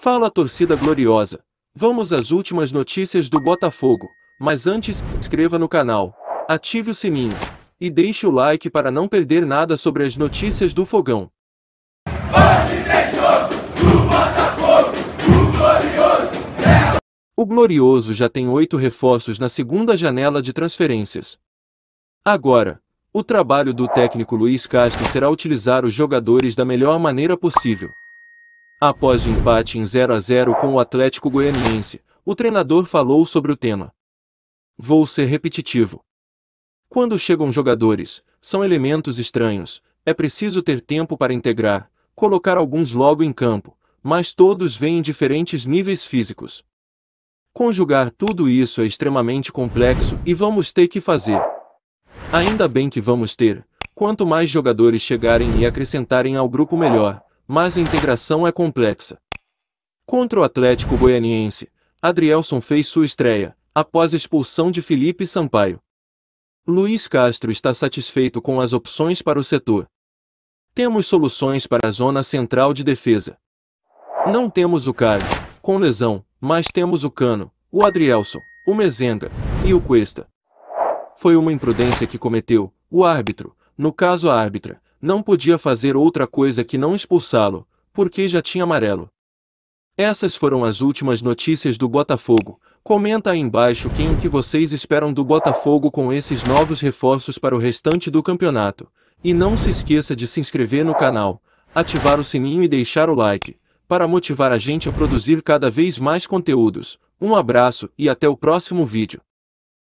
Fala torcida gloriosa. Vamos às últimas notícias do Botafogo, mas antes, inscreva no canal, ative o sininho e deixe o like para não perder nada sobre as notícias do Fogão. O Glorioso já tem oito reforços na segunda janela de transferências. Agora, o trabalho do técnico Luiz Castro será utilizar os jogadores da melhor maneira possível. Após o empate em 0 a 0 com o Atlético Goianiense, o treinador falou sobre o tema. Vou ser repetitivo. Quando chegam jogadores, são elementos estranhos, é preciso ter tempo para integrar, colocar alguns logo em campo, mas todos vêm em diferentes níveis físicos. Conjugar tudo isso é extremamente complexo e vamos ter que fazer. Ainda bem que vamos ter, quanto mais jogadores chegarem e acrescentarem ao grupo melhor, mas a integração é complexa. Contra o Atlético Goianiense, Adrielson fez sua estreia, após a expulsão de Felipe Sampaio. Luiz Castro está satisfeito com as opções para o setor. Temos soluções para a zona central de defesa. Não temos o Caio, com lesão, mas temos o Cano, o Adrielson, o Mezenga e o Cuesta. Foi uma imprudência que cometeu, o árbitro, no caso a árbitra, não podia fazer outra coisa que não expulsá-lo, porque já tinha amarelo. Essas foram as últimas notícias do Botafogo. Comenta aí embaixo quem o que vocês esperam do Botafogo com esses novos reforços para o restante do campeonato. E não se esqueça de se inscrever no canal, ativar o sininho e deixar o like, para motivar a gente a produzir cada vez mais conteúdos. Um abraço e até o próximo vídeo.